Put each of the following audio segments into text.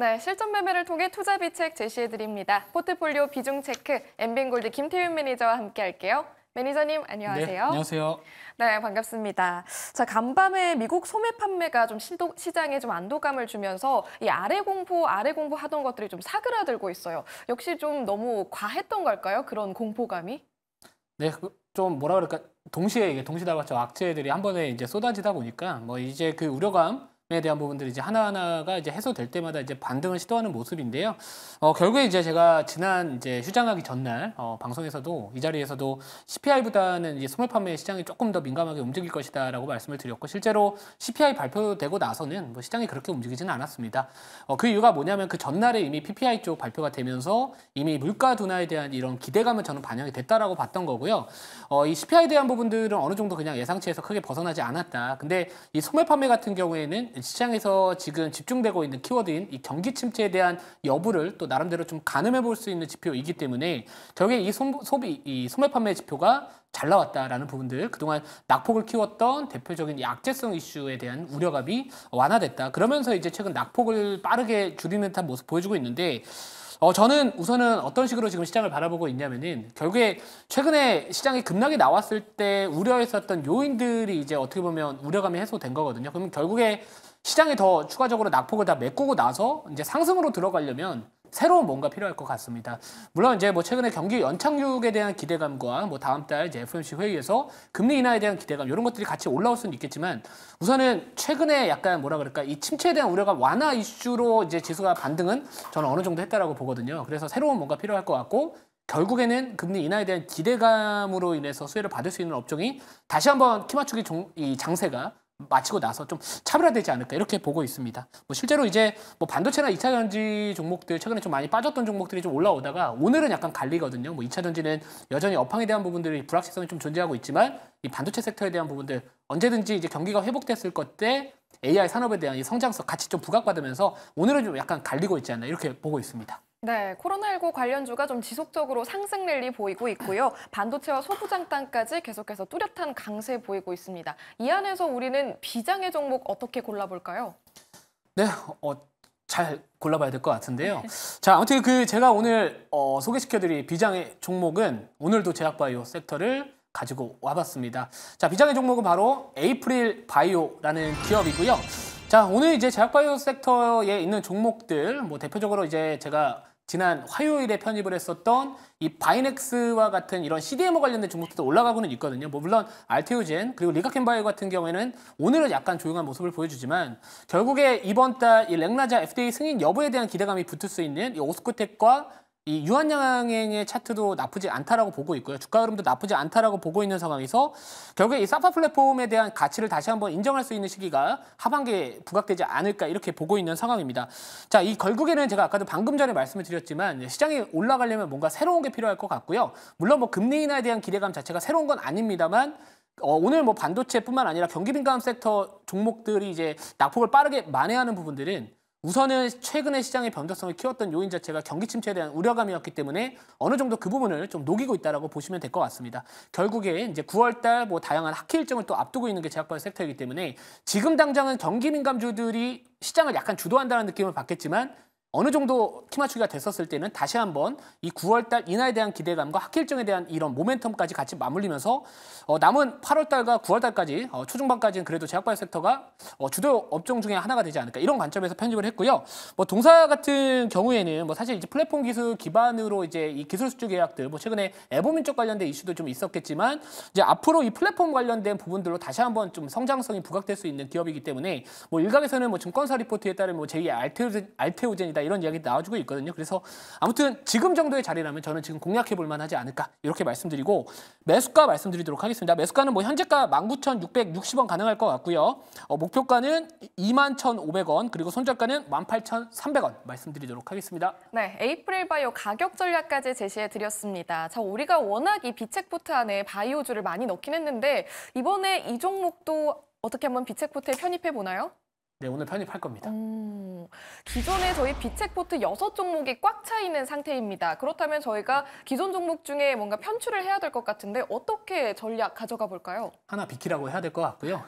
네, 실전 매매를 통해 투자 비책 제시해드립니다. 포트폴리오 비중 체크, 엠빙골드 김태윤 매니저와 함께할게요. 매니저님 네, 안녕하세요. 네, 안녕하세요. 네, 반갑습니다. 자, 간밤에 미국 소매 판매가 좀 시도, 시장에 좀 안도감을 주면서 이 아래 공포, 아래 공포 하던 것들이 좀 사그라들고 있어요. 역시 좀 너무 과했던 걸까요? 그런 공포감이? 네, 그 좀 뭐라 그럴까? 동시에 이게 동시다발적 악재들이 한 번에 이제 쏟아지다 보니까 뭐 이제 그 우려감 에 대한 부분들이 이제 하나하나가 이제 해소될 때마다 이제 반등을 시도하는 모습인데요. 어, 결국에 이제 제가 지난 이제 휴장하기 전날 어, 방송에서도 이 자리에서도 CPI보다는 이제 소매 판매 시장이 조금 더 민감하게 움직일 것이다라고 말씀을 드렸고 실제로 CPI 발표되고 나서는 뭐 시장이 그렇게 움직이지는 않았습니다. 어, 그 이유가 뭐냐면 그 전날에 이미 PPI 쪽 발표가 되면서 이미 물가 둔화에 대한 이런 기대감은 저는 반영이 됐다라고 봤던 거고요. 어, 이 CPI에 대한 부분들은 어느 정도 그냥 예상치에서 크게 벗어나지 않았다. 근데 이 소매 판매 같은 경우에는 시장에서 지금 집중되고 있는 키워드인 이 경기 침체에 대한 여부를 또 나름대로 좀 가늠해 볼 수 있는 지표이기 때문에 결국에 이 소, 소비, 이 소매 판매 지표가 잘 나왔다라는 부분들 그동안 낙폭을 키웠던 대표적인 약제성 이슈에 대한 우려감이 완화됐다. 그러면서 이제 최근 낙폭을 빠르게 줄이는 듯한 모습 보여주고 있는데 어, 저는 우선은 어떤 식으로 지금 시장을 바라보고 있냐면은 결국에 최근에 시장이 급락이 나왔을 때 우려했었던 요인들이 이제 어떻게 보면 우려감이 해소된 거거든요. 그럼 결국에 시장이 더 추가적으로 낙폭을 다 메꾸고 나서 이제 상승으로 들어가려면 새로운 뭔가 필요할 것 같습니다. 물론 이제 뭐 최근에 경기 연착륙에 대한 기대감과 뭐 다음 달 이제 FOMC 회의에서 금리 인하에 대한 기대감 이런 것들이 같이 올라올 수는 있겠지만 우선은 최근에 약간 뭐라 그럴까 이 침체에 대한 우려가 완화 이슈로 이제 지수가 반등은 저는 어느 정도 했다라고 보거든요. 그래서 새로운 뭔가 필요할 것 같고 결국에는 금리 인하에 대한 기대감으로 인해서 수혜를 받을 수 있는 업종이 다시 한번 키마추기 종, 이 장세가 마치고 나서 좀 차별화되지 않을까 이렇게 보고 있습니다. 뭐 실제로 이제 뭐 반도체나 2차 전지 종목들 최근에 좀 많이 빠졌던 종목들이 좀 올라오다가 오늘은 약간 갈리거든요. 뭐 2차 전지는 여전히 업황에 대한 부분들이 불확실성이 좀 존재하고 있지만 이 반도체 섹터에 대한 부분들 언제든지 이제 경기가 회복됐을 것때 AI 산업에 대한 이 성장성 같이 좀 부각받으면서 오늘은 좀 약간 갈리고 있지 않나 이렇게 보고 있습니다. 네, 코로나19 관련주가 좀 지속적으로 상승 랠리 보이고 있고요. 반도체와 소부장단까지 계속해서 뚜렷한 강세 보이고 있습니다. 이 안에서 우리는 비장의 종목 어떻게 골라볼까요? 네, 어, 잘 골라봐야 될 것 같은데요. 네. 자, 아무튼 그 제가 오늘 어, 소개시켜드릴 비장의 종목은 오늘도 제약바이오 섹터를 가지고 와봤습니다. 자, 비장의 종목은 바로 에이프릴 바이오라는 기업이고요. 자, 오늘 이제 제약바이오 섹터에 있는 종목들, 뭐 대표적으로 이제 제가 지난 화요일에 편입을 했었던 이 바이넥스와 같은 이런 CDMO 관련된 종목들도 올라가고는 있거든요. 뭐 물론 알테오젠 그리고 리가켄바이오 같은 경우에는 오늘은 약간 조용한 모습을 보여주지만 결국에 이번 달 이 렉라자 FDA 승인 여부에 대한 기대감이 붙을 수 있는 이 오스코텍과 이 유한양행의 차트도 나쁘지 않다라고 보고 있고요. 주가 흐름도 나쁘지 않다라고 보고 있는 상황에서 결국에 이 사파 플랫폼에 대한 가치를 다시 한번 인정할 수 있는 시기가 하반기에 부각되지 않을까 이렇게 보고 있는 상황입니다. 자, 이 결국에는 제가 아까도 방금 전에 말씀을 드렸지만 시장이 올라가려면 뭔가 새로운 게 필요할 것 같고요. 물론 뭐 금리 인하에 대한 기대감 자체가 새로운 건 아닙니다만 어, 오늘 뭐 반도체뿐만 아니라 경기 민감 섹터 종목들이 이제 낙폭을 빠르게 만회하는 부분들은 우선은 최근에 시장의 변동성을 키웠던 요인 자체가 경기 침체에 대한 우려감이었기 때문에 어느 정도 그 부분을 좀 녹이고 있다라고 보시면 될 것 같습니다. 결국에 이제 9월달 뭐 다양한 학회 일정을 또 앞두고 있는 게제약바 섹터이기 때문에 지금 당장은 경기 민감주들이 시장을 약간 주도한다는 느낌을 받겠지만 어느 정도 키 맞추기가 됐었을 때는 다시 한번 이 9월 달 인하에 대한 기대감과 학기 일정에 대한 이런 모멘텀까지 같이 맞물리면서 어, 남은 8월 달과 9월 달까지 어, 초중반까지는 그래도 제약바이오 섹터가 어, 주도 업종 중에 하나가 되지 않을까 이런 관점에서 편집을 했고요. 뭐 동사 같은 경우에는 뭐 사실 이제 플랫폼 기술 기반으로 이제 이 기술 수주 계약들 뭐 최근에 에보민 쪽 관련된 이슈도 좀 있었겠지만 이제 앞으로 이 플랫폼 관련된 부분들로 다시 한번 좀 성장성이 부각될 수 있는 기업이기 때문에 뭐 일각에서는 뭐 증권사 리포트에 따른 뭐 제2의 알테오젠, 알테오젠이다 상황이다 이런 이야기 나와주고 있거든요. 그래서 아무튼 지금 정도의 자리라면 저는 지금 공략해 볼 만하지 않을까 이렇게 말씀드리고 매수가 말씀드리도록 하겠습니다. 매수가는 뭐 현재가 19,660원 가능할 것 같고요. 어, 목표가는 21,500원 그리고 손절가는 18,300원 말씀드리도록 하겠습니다. 네, 에이프릴 바이오 가격 전략까지 제시해 드렸습니다. 자, 우리가 워낙 이 비책포트 안에 바이오주를 많이 넣긴 했는데 이번에 이 종목도 어떻게 한번 비책포트에 편입해 보나요? 네, 오늘 편입할 겁니다. 음, 기존에 저희 비책포트 여섯 종목이 꽉 차 있는 상태입니다. 그렇다면 저희가 기존 종목 중에 뭔가 편출을 해야 될 것 같은데 어떻게 전략 가져가 볼까요? 하나 비키라고 해야 될 것 같고요.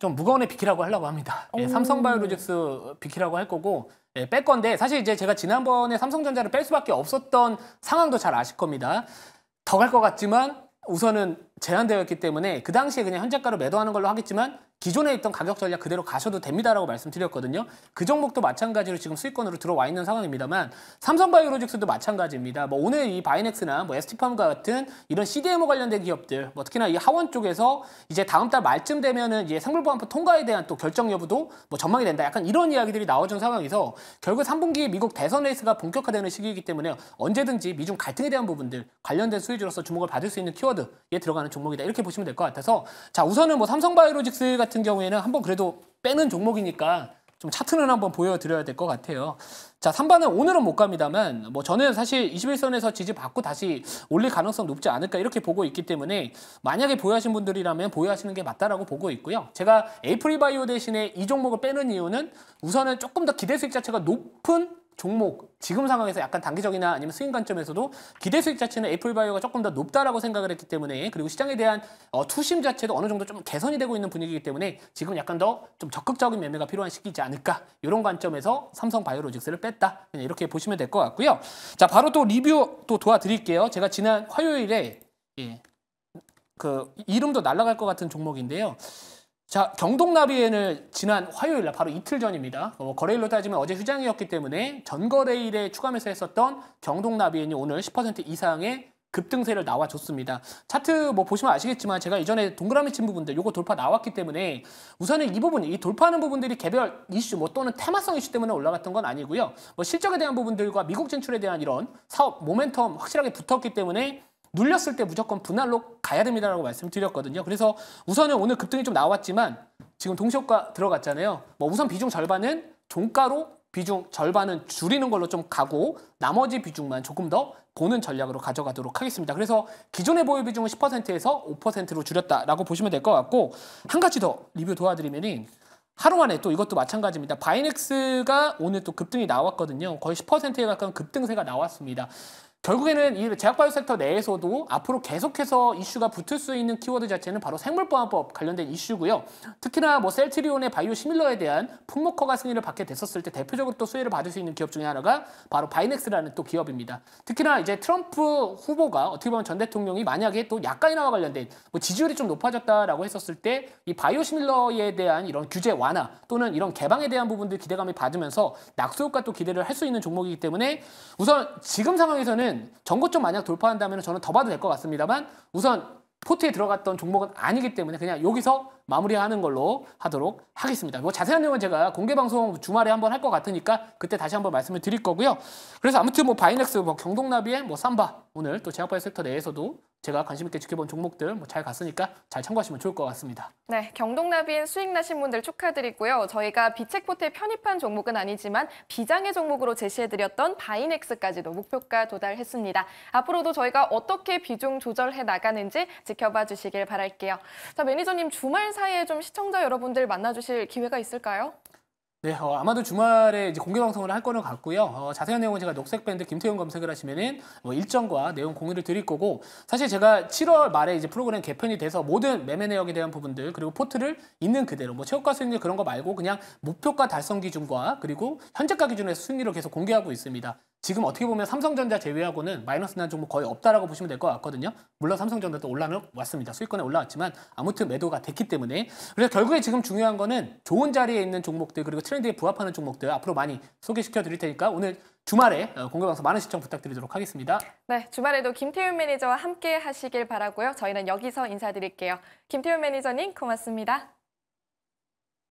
좀 무거운 애 비키라고 하려고 합니다. 예, 음. 삼성바이오로직스 비키라고 할 거고 예, 뺄 건데 사실 이제 제가 지난번에 삼성전자를 뺄 수밖에 없었던 상황도 잘 아실 겁니다. 더 갈 것 같지만 우선은 제한되었기 때문에 그 당시에 그냥 현재가로 매도하는 걸로 하겠지만 기존에 있던 가격 전략 그대로 가셔도 됩니다라고 말씀드렸거든요. 그 종목도 마찬가지로 지금 수익권으로 들어와 있는 상황입니다만 삼성바이오로직스도 마찬가지입니다. 뭐 오늘 이 바이넥스나 뭐 에스티팜과 같은 이런 CDMO 관련된 기업들 뭐 특히나 이 하원 쪽에서 이제 다음 달 말쯤 되면은 이제 생물 보안법 통과에 대한 또 결정 여부도 뭐 전망이 된다. 약간 이런 이야기들이 나와준 상황에서 결국 3분기 미국 대선 레이스가 본격화되는 시기이기 때문에 언제든지 미중 갈등에 대한 부분들 관련된 수혜주로서 주목을 받을 수 있는 키워드에 들어가는 종목이다. 이렇게 보시면 될 것 같아서 자 우선은 뭐 삼성바이오로직스 같 같은 경우에는 한번 그래도 빼는 종목이니까 좀 차트는 한번 보여드려야 될 것 같아요. 자, 3번은 오늘은 못 갑니다만 뭐 저는 사실 21선에서 지지받고 다시 올릴 가능성 높지 않을까 이렇게 보고 있기 때문에 만약에 보유하신 분들이라면 보유하시는 게 맞다라고 보고 있고요. 제가 에이프리바이오 대신에 이 종목을 빼는 이유는 우선은 조금 더 기대 수익 자체가 높은 종목 지금 상황에서 약간 단기적이나 아니면 수익 관점에서도 기대 수익 자체는 애플바이오가 조금 더 높다라고 생각을 했기 때문에 그리고 시장에 대한 어, 투심 자체도 어느 정도 좀 개선이 되고 있는 분위기이기 때문에 지금 약간 더 좀 적극적인 매매가 필요한 시기지 않을까 이런 관점에서 삼성 바이오로직스를 뺐다 그냥 이렇게 보시면 될 것 같고요 자 바로 또 리뷰 또 도와드릴게요 제가 지난 화요일에 예, 그 이름도 날라갈것 같은 종목인데요 자, 경동나비엔을 지난 화요일 날 바로 이틀 전입니다. 어, 거래일로 따지면 어제 휴장이었기 때문에 전거래일에 추가면서 했었던 경동나비엔이 오늘 10% 이상의 급등세를 나와줬습니다. 차트 뭐 보시면 아시겠지만 제가 이전에 동그라미 친 부분들 요거 돌파 나왔기 때문에 우선은 이 부분, 이 돌파하는 부분들이 개별 이슈 뭐 또는 테마성 이슈 때문에 올라갔던 건 아니고요. 뭐 실적에 대한 부분들과 미국 진출에 대한 이런 사업 모멘텀 확실하게 붙었기 때문에 눌렸을 때 무조건 분할로 가야 됩니다라고 말씀드렸거든요. 그래서 우선은 오늘 급등이 좀 나왔지만 지금 동시효과 들어갔잖아요. 뭐 우선 비중 절반은 종가로 비중 절반은 줄이는 걸로 좀 가고 나머지 비중만 조금 더 보는 전략으로 가져가도록 하겠습니다. 그래서 기존의 보유 비중은 10%에서 5%로 줄였다라고 보시면 될 것 같고 한 가지 더 리뷰 도와드리면은 하루 만에 또 이것도 마찬가지입니다. 바이넥스가 오늘 또 급등이 나왔거든요. 거의 10%에 가까운 급등세가 나왔습니다. 결국에는 이 제약바이오 섹터 내에서도 앞으로 계속해서 이슈가 붙을 수 있는 키워드 자체는 바로 생물보안법 관련된 이슈고요. 특히나 뭐 셀트리온의 바이오 시밀러에 대한 품목허가 승인을 받게 됐었을 때 대표적으로 또 수혜를 받을 수 있는 기업 중에 하나가 바로 바이넥스라는 또 기업입니다. 특히나 이제 트럼프 후보가 어떻게 보면 전 대통령이 만약에 또 약간이나와 관련된 뭐 지지율이 좀 높아졌다라고 했었을 때 이 바이오 시밀러에 대한 이런 규제 완화 또는 이런 개방에 대한 부분들 기대감이 받으면서 낙수 효과 또 기대를 할 수 있는 종목이기 때문에 우선 지금 상황에서는 보면은 전고점 만약 돌파한다면 저는 더 봐도 될 것 같습니다만 우선 포트에 들어갔던 종목은 아니기 때문에 그냥 여기서 마무리하는 걸로 하도록 하겠습니다. 뭐 자세한 내용은 제가 공개 방송 주말에 한번 할 것 같으니까 그때 다시 한번 말씀을 드릴 거고요. 그래서 아무튼 뭐 바이넥스, 뭐 경동나비의 뭐 삼바 오늘 또 제약바이오 섹터 내에서도 제가 관심 있게 지켜본 종목들 뭐잘 갔으니까 잘 참고하시면 좋을 것 같습니다. 네, 경동나비인 수익 나신 분들 축하드리고요. 저희가 비책포트에 편입한 종목은 아니지만 비장의 종목으로 제시해드렸던 바이넥스까지도 목표가 도달했습니다. 앞으로도 저희가 어떻게 비중 조절해 나가는지 지켜봐 주시길 바랄게요. 자, 매니저님 주말 사이에 좀 시청자 여러분들 만나주실 기회가 있을까요? 네, 어, 아마도 주말에 이제 공개 방송을 할 거는 같고요. 어, 자세한 내용은 제가 녹색 밴드 김태형 검색을 하시면은 뭐 일정과 내용 공유를 드릴 거고 사실 제가 7월 말에 이제 프로그램 개편이 돼서 모든 매매 내역에 대한 부분들 그리고 포트를 있는 그대로 뭐 최고가 수익률 그런 거 말고 그냥 목표가 달성 기준과 그리고 현재가 기준에서 수익률을 계속 공개하고 있습니다. 지금 어떻게 보면 삼성전자 제외하고는 마이너스 난 종목 거의 없다라고 보시면 될 것 같거든요. 물론 삼성전자도 올라왔습니다. 수익권에 올라왔지만 아무튼 매도가 됐기 때문에 그래서 결국에 지금 중요한 거는 좋은 자리에 있는 종목들 그리고 트렌드에 부합하는 종목들 앞으로 많이 소개시켜 드릴 테니까 오늘 주말에 어, 공개방송 많은 시청 부탁드리도록 하겠습니다. 네, 주말에도 김태윤 매니저와 함께 하시길 바라고요. 저희는 여기서 인사드릴게요. 김태윤 매니저님 고맙습니다.